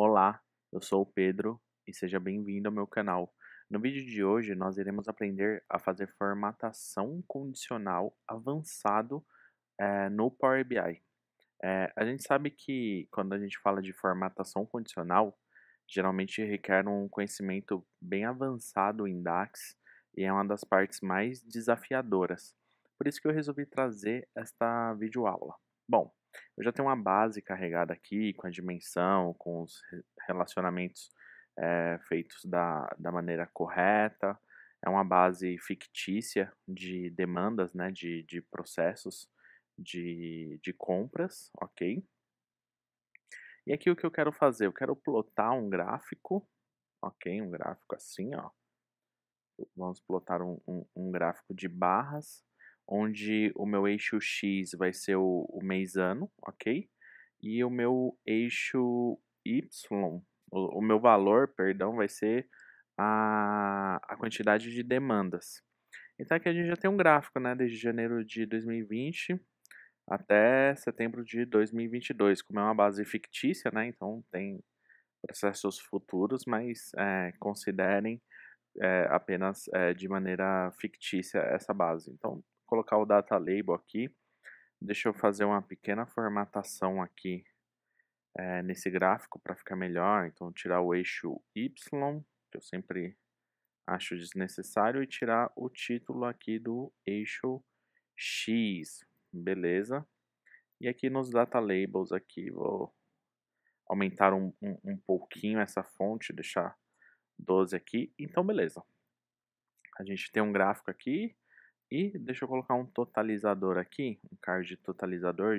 Olá, eu sou o Pedro e seja bem-vindo ao meu canal. No vídeo de hoje, nós iremos aprender a fazer formatação condicional avançado é, no Power BI. É, eh, a gente sabe que quando a gente fala de formatação condicional, geralmente requer um conhecimento bem avançado em DAX e é uma das partes mais desafiadoras. Por isso que eu resolvi trazer esta videoaula. Bom, eu já tenho uma base carregada aqui com a dimensão, com os relacionamentos é, feitos da, da maneira correta. É uma base fictícia de demandas, né, de, de processos de, de compras, ok? E aqui o que eu quero fazer? Eu quero plotar um gráfico, ok? Um gráfico assim, ó. Vamos plotar um, um, um gráfico de barras onde o meu eixo X vai ser o, o ano, ok? E o meu eixo Y, o, o meu valor, perdão, vai ser a, a quantidade de demandas. Então aqui a gente já tem um gráfico, né, desde janeiro de 2020 até setembro de 2022, como é uma base fictícia, né, então tem processos futuros, mas é, considerem é, apenas é, de maneira fictícia essa base. Então, colocar o data label aqui. Deixa eu fazer uma pequena formatação aqui é, nesse gráfico para ficar melhor. Então, tirar o eixo Y, que eu sempre acho desnecessário, e tirar o título aqui do eixo X. Beleza? E aqui nos data labels aqui, vou aumentar um, um, um pouquinho essa fonte, deixar 12 aqui. Então, beleza. A gente tem um gráfico aqui e deixa eu colocar um totalizador aqui, um card totalizador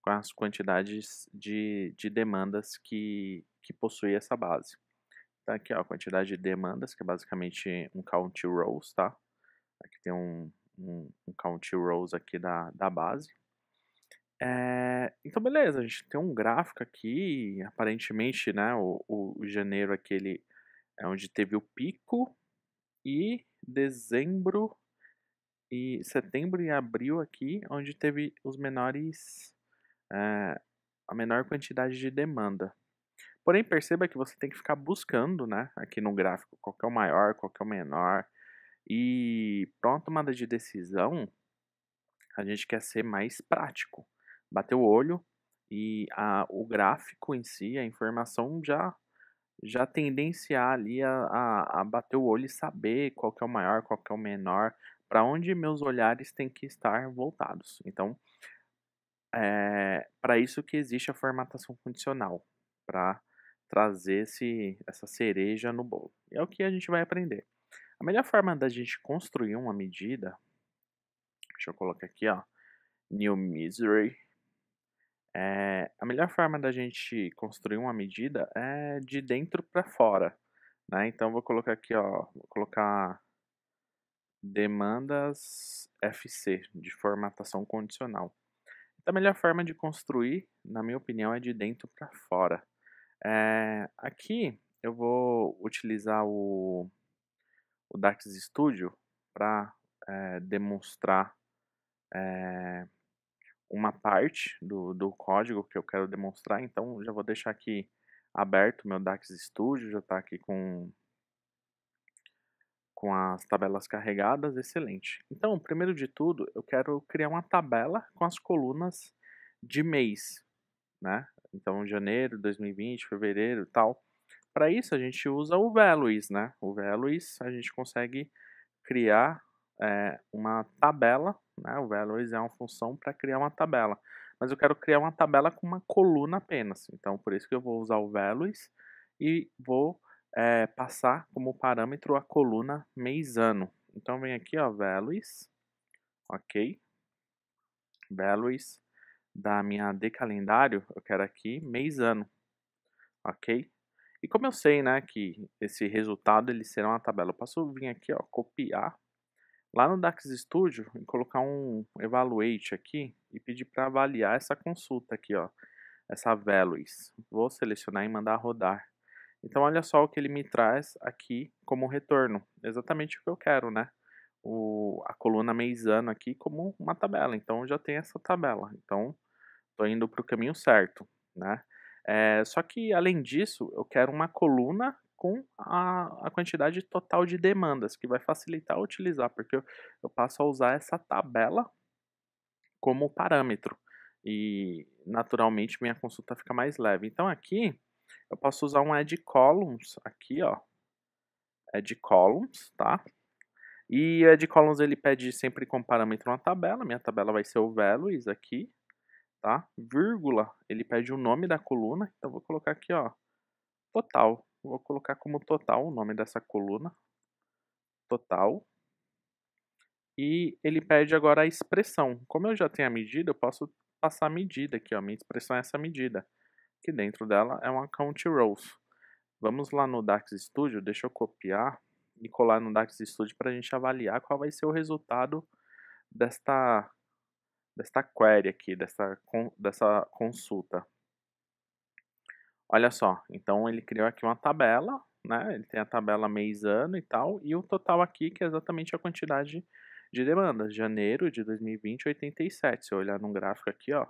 com as quantidades de, de demandas que, que possui essa base. Tá aqui ó, a quantidade de demandas, que é basicamente um count rows, tá? Aqui tem um, um, um count rows aqui da, da base. É, então, beleza, a gente tem um gráfico aqui, aparentemente, né, o, o, o janeiro aquele é onde teve o pico e dezembro e setembro e abril aqui, onde teve os menores é, a menor quantidade de demanda. Porém, perceba que você tem que ficar buscando, né, aqui no gráfico, qual é o maior, qual é o menor. E para uma tomada de decisão, a gente quer ser mais prático. Bater o olho e a, o gráfico em si, a informação já já tendenciar ali a, a, a bater o olho e saber qual é o maior, qual é o menor, para onde meus olhares têm que estar voltados. Então, é eh, para isso que existe a formatação funcional, para trazer esse, essa cereja no bolo. E é o que a gente vai aprender. A melhor forma da gente construir uma medida, deixa eu colocar aqui, ó, new misery. É, a melhor forma da gente construir uma medida é de dentro para fora, né? Então vou colocar aqui, ó, vou colocar demandas FC, de formatação condicional. Então, a melhor forma de construir, na minha opinião, é de dentro para fora. É, aqui eu vou utilizar o, o DAX Studio para é, demonstrar é, uma parte do, do código que eu quero demonstrar. Então, já vou deixar aqui aberto o meu DAX Studio, já está aqui com com as tabelas carregadas, excelente. Então, primeiro de tudo, eu quero criar uma tabela com as colunas de mês, né? Então, janeiro, 2020, fevereiro, tal. Para isso, a gente usa o values, né? O values, a gente consegue criar é, uma tabela, né? O values é uma função para criar uma tabela. Mas eu quero criar uma tabela com uma coluna apenas. Então, por isso que eu vou usar o values e vou é, passar como parâmetro a coluna mês ano. Então vem aqui, ó, values, ok? Values da minha AD calendário, eu quero aqui mês ano, ok? E como eu sei, né, que esse resultado ele será uma tabela, eu posso vir aqui, ó, copiar lá no DAX Studio e colocar um evaluate aqui e pedir para avaliar essa consulta aqui, ó, essa values. Vou selecionar e mandar rodar. Então, olha só o que ele me traz aqui como retorno. Exatamente o que eu quero, né? O, a coluna meizano aqui como uma tabela. Então, já tem essa tabela. Então, estou indo para o caminho certo, né? É, só que, além disso, eu quero uma coluna com a, a quantidade total de demandas, que vai facilitar utilizar, porque eu, eu passo a usar essa tabela como parâmetro. E, naturalmente, minha consulta fica mais leve. Então, aqui eu posso usar um add columns aqui, ó. Add columns, tá? E o add columns ele pede sempre como parâmetro uma tabela, minha tabela vai ser o values aqui, tá? Vírgula, ele pede o nome da coluna, então vou colocar aqui, ó, total. Vou colocar como total o nome dessa coluna, total. E ele pede agora a expressão. Como eu já tenho a medida, eu posso passar a medida aqui, ó, minha expressão é essa medida que dentro dela é uma Count Rows. Vamos lá no DAX Studio, deixa eu copiar e colar no DAX Studio para a gente avaliar qual vai ser o resultado desta, desta query aqui, dessa, dessa consulta. Olha só, então ele criou aqui uma tabela, né? Ele tem a tabela mês, ano e tal, e o total aqui que é exatamente a quantidade de demandas. Janeiro de 2020, 87. Se eu olhar num gráfico aqui, ó,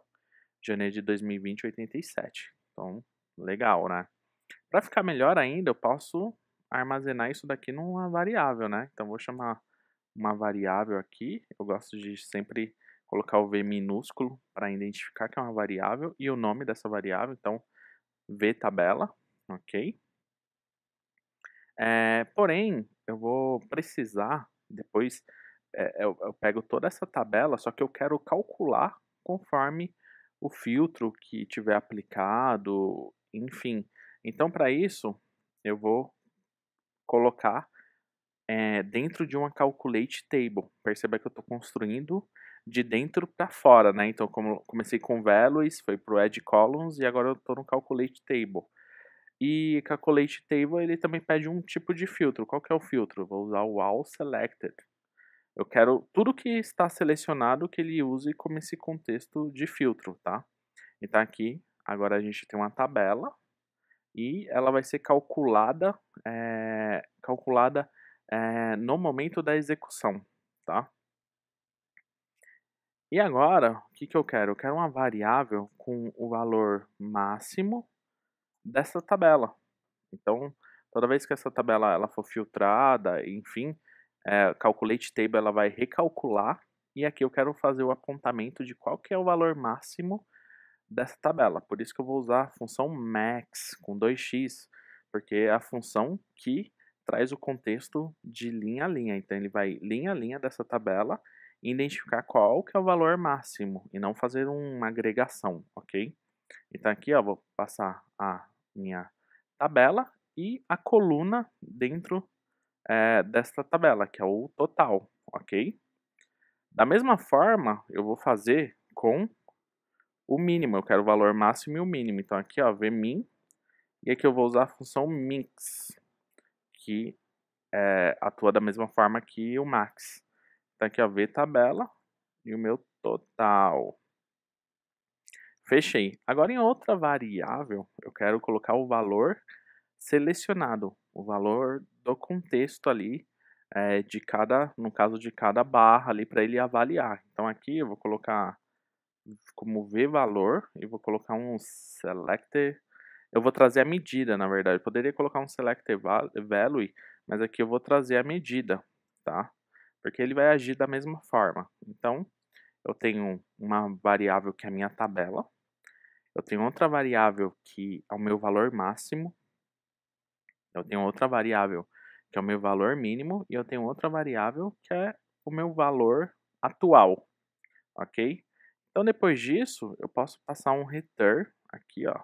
janeiro de 2020, 87. Então, legal, né? Para ficar melhor ainda, eu posso armazenar isso daqui numa variável, né? Então, vou chamar uma variável aqui. Eu gosto de sempre colocar o v minúsculo para identificar que é uma variável e o nome dessa variável. Então, v tabela, ok? É, porém, eu vou precisar depois é, eu, eu, pego toda essa tabela, só que eu quero calcular conforme o filtro que tiver aplicado, enfim. Então, para isso, eu vou colocar é, dentro de uma calculate table. Perceba que eu estou construindo de dentro para fora, né? Então, como comecei com values, foi para o add columns e agora eu estou no calculate table. E calculate table ele também pede um tipo de filtro. Qual que é o filtro? vou usar o all selected. Eu quero tudo que está selecionado que ele use como esse contexto de filtro, tá? Então aqui, agora a gente tem uma tabela e ela vai ser calculada, é, calculada é, no momento da execução, tá? E agora, o que, que eu quero? Eu quero uma variável com o valor máximo dessa tabela. Então, toda vez que essa tabela ela for filtrada, enfim, é, Calculate Table ela vai recalcular e aqui eu quero fazer o apontamento de qual que é o valor máximo dessa tabela. Por isso que eu vou usar a função max com 2x, porque é a função que traz o contexto de linha a linha. Então ele vai linha a linha dessa tabela e identificar qual que é o valor máximo e não fazer uma agregação, ok? Então aqui ó, vou passar a minha tabela e a coluna dentro é, desta tabela, que é o total, ok? Da mesma forma, eu vou fazer com o mínimo, eu quero o valor máximo e o mínimo. Então aqui, ó, vmin, e aqui eu vou usar a função mix, que é, atua da mesma forma que o max. Então aqui, ó, vtabela e o meu total. Fechei. Agora em outra variável, eu quero colocar o valor selecionado o valor do contexto ali é, de cada, no caso de cada barra ali para ele avaliar. Então aqui eu vou colocar como ver valor e vou colocar um selector. Eu vou trazer a medida, na verdade. Eu poderia colocar um selector value, mas aqui eu vou trazer a medida, tá? Porque ele vai agir da mesma forma. Então, eu tenho uma variável que é a minha tabela. Eu tenho outra variável que é o meu valor máximo, eu tenho outra variável que é o meu valor mínimo e eu tenho outra variável que é o meu valor atual, ok? Então depois disso eu posso passar um return aqui, ó,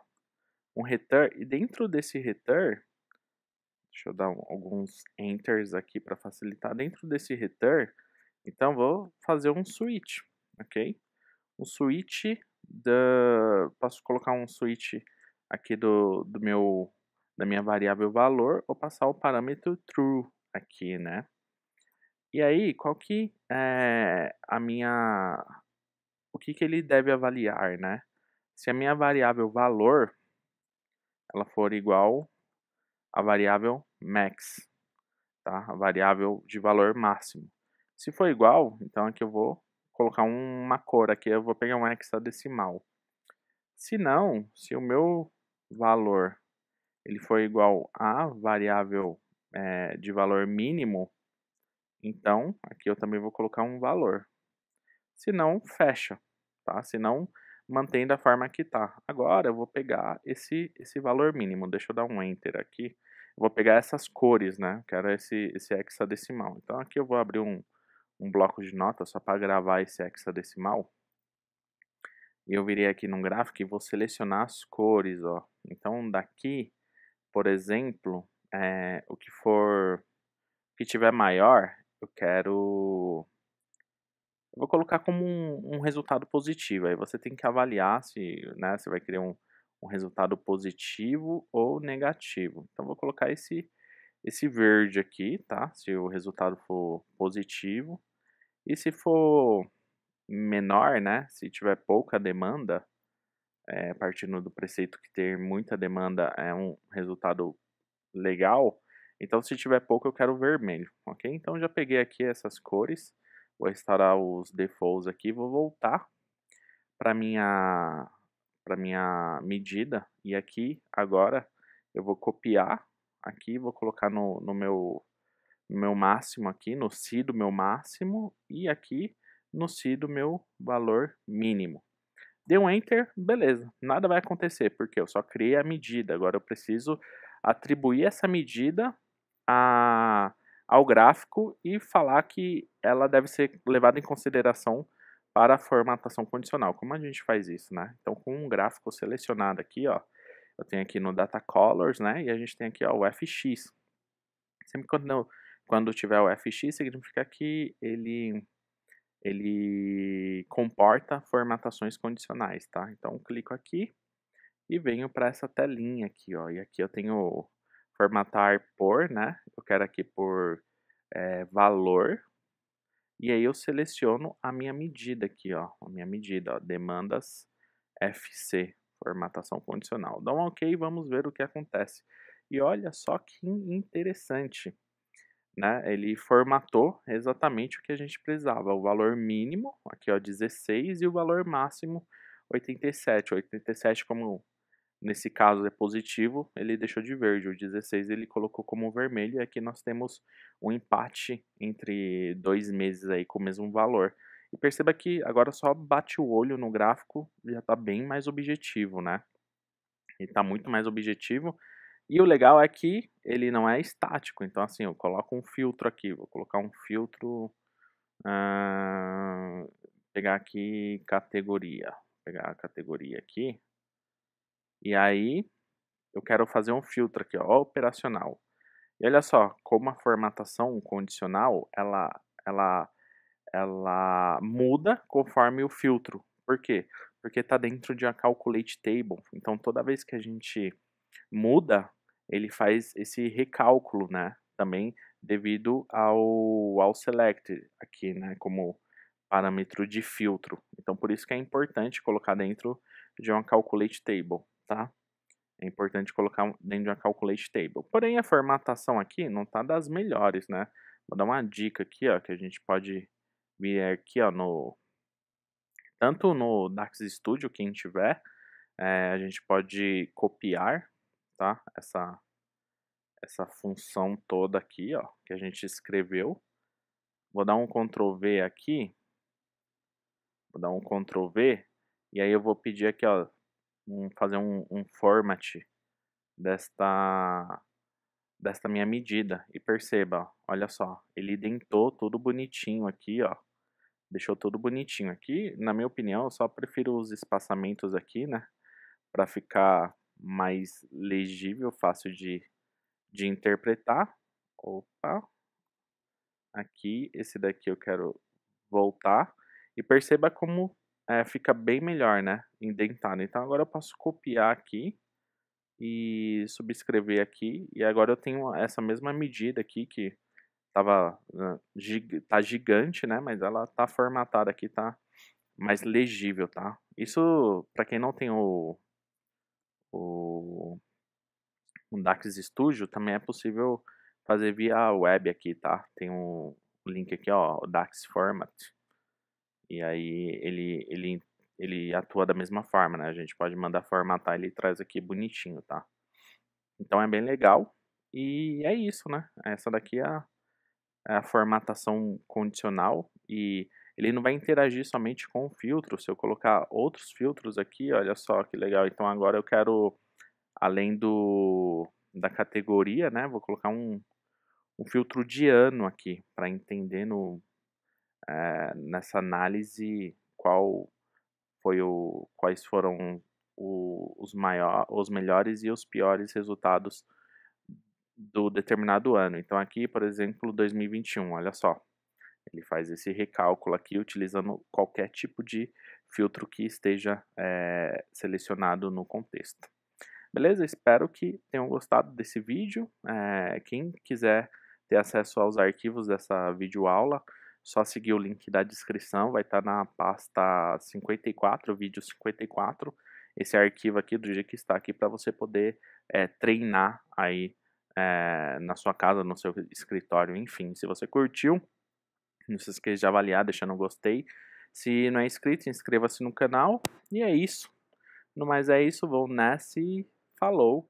um return e dentro desse return, deixa eu dar alguns enters aqui para facilitar. Dentro desse return, então vou fazer um switch, ok? Um switch da, posso colocar um switch aqui do, do meu da minha variável valor, vou passar o parâmetro true aqui, né? E aí, qual que é a minha... O que, que ele deve avaliar, né? Se a minha variável valor, ela for igual à variável max, tá? A variável de valor máximo. Se for igual, então aqui eu vou colocar uma cor aqui, eu vou pegar um hexadecimal. Se não, se o meu valor ele for igual a variável é, de valor mínimo, então aqui eu também vou colocar um valor. Se não, fecha, tá? Se não, mantém da forma que está. Agora eu vou pegar esse, esse valor mínimo, deixa eu dar um Enter aqui. vou pegar essas cores, né? Quero esse, esse hexadecimal. Então aqui eu vou abrir um, um bloco de notas só para gravar esse hexadecimal. E eu virei aqui num gráfico e vou selecionar as cores, ó. Então daqui por exemplo, é, o que for que tiver maior, eu quero eu vou colocar como um, um, resultado positivo. Aí você tem que avaliar se, né, você vai querer um, um resultado positivo ou negativo. Então vou colocar esse esse verde aqui, tá? Se o resultado for positivo e se for menor, né, se tiver pouca demanda, é, partindo do preceito que ter muita demanda é um resultado legal, então se tiver pouco eu quero vermelho, ok? Então já peguei aqui essas cores, vou instalar os defaults aqui, vou voltar para minha para minha medida e aqui agora eu vou copiar aqui, vou colocar no, no meu no meu máximo aqui, no si do meu máximo e aqui no si do meu valor mínimo. Deu um enter, beleza, nada vai acontecer, porque eu só criei a medida. Agora eu preciso atribuir essa medida a, ao gráfico e falar que ela deve ser levada em consideração para a formatação condicional. Como a gente faz isso, né? Então, com um gráfico selecionado aqui, ó, eu tenho aqui no Data Colors, né? E a gente tem aqui ó, o FX. Sempre quando, quando tiver o FX, significa que ele ele comporta formatações condicionais, tá? Então, clico aqui e venho para essa telinha aqui, ó. E aqui eu tenho formatar por, né? Eu quero aqui por é, valor. E aí eu seleciono a minha medida aqui, ó. A minha medida, ó, demandas FC, formatação condicional. Dá um OK e vamos ver o que acontece. E olha só que interessante né, ele formatou exatamente o que a gente precisava, o valor mínimo, aqui ó, 16, e o valor máximo 87. 87 como nesse caso é positivo, ele deixou de verde, o 16 ele colocou como vermelho, e aqui nós temos um empate entre dois meses aí com o mesmo valor. E perceba que agora só bate o olho no gráfico, já está bem mais objetivo, né? está muito mais objetivo, e o legal é que ele não é estático. Então, assim, eu coloco um filtro aqui. Vou colocar um filtro. Ah, pegar aqui categoria. Vou pegar a categoria aqui. E aí, eu quero fazer um filtro aqui, ó, operacional. E olha só, como a formatação condicional, ela, ela, ela muda conforme o filtro. Por quê? Porque está dentro de uma calculate table. Então, toda vez que a gente muda ele faz esse recálculo, né? Também devido ao, ao select aqui, né? Como parâmetro de filtro. Então, por isso que é importante colocar dentro de uma calculate table, tá? É importante colocar dentro de uma calculate table. Porém, a formatação aqui não tá das melhores, né? Vou dar uma dica aqui, ó, que a gente pode vir aqui, ó, no... Tanto no DAX Studio, quem tiver, é, a gente pode copiar Tá? essa, essa função toda aqui, ó, que a gente escreveu. Vou dar um Ctrl V aqui. Vou dar um Ctrl V. E aí eu vou pedir aqui, ó, um, fazer um, um format desta, desta minha medida. E perceba, ó, olha só, ele dentou tudo bonitinho aqui, ó. Deixou tudo bonitinho aqui. Na minha opinião, eu só prefiro os espaçamentos aqui, né? Para ficar mais legível, fácil de, de interpretar. Opa! Aqui, esse daqui eu quero voltar. E perceba como é, fica bem melhor, né? Indentado. Então agora eu posso copiar aqui e subscrever aqui. E agora eu tenho essa mesma medida aqui que tava, né, tá gigante, né? Mas ela tá formatada aqui, tá mais legível, tá? Isso para quem não tem o o, o Dax Studio também é possível fazer via web aqui, tá? Tem um link aqui, ó, o Dax Format. E aí ele, ele, ele atua da mesma forma, né? A gente pode mandar formatar, ele traz aqui bonitinho, tá? Então é bem legal. E é isso, né? Essa daqui é a, é a formatação condicional e ele não vai interagir somente com o filtro. Se eu colocar outros filtros aqui, olha só que legal. Então agora eu quero, além do da categoria, né, vou colocar um, um filtro de ano aqui para entender no, é, nessa análise qual foi o, quais foram o, os, maior, os melhores e os piores resultados do determinado ano. Então aqui, por exemplo, 2021, olha só, ele faz esse recálculo aqui utilizando qualquer tipo de filtro que esteja é, selecionado no contexto. Beleza? Espero que tenham gostado desse vídeo. É, quem quiser ter acesso aos arquivos dessa videoaula, só seguir o link da descrição, vai estar tá na pasta 54, vídeo 54, esse arquivo aqui do jeito que está aqui para você poder é, treinar aí é, na sua casa, no seu escritório, enfim. Se você curtiu, não se esqueça de avaliar, deixando um gostei. Se não é inscrito, inscreva-se no canal. E é isso. No mais é isso, Vou nessa e falou!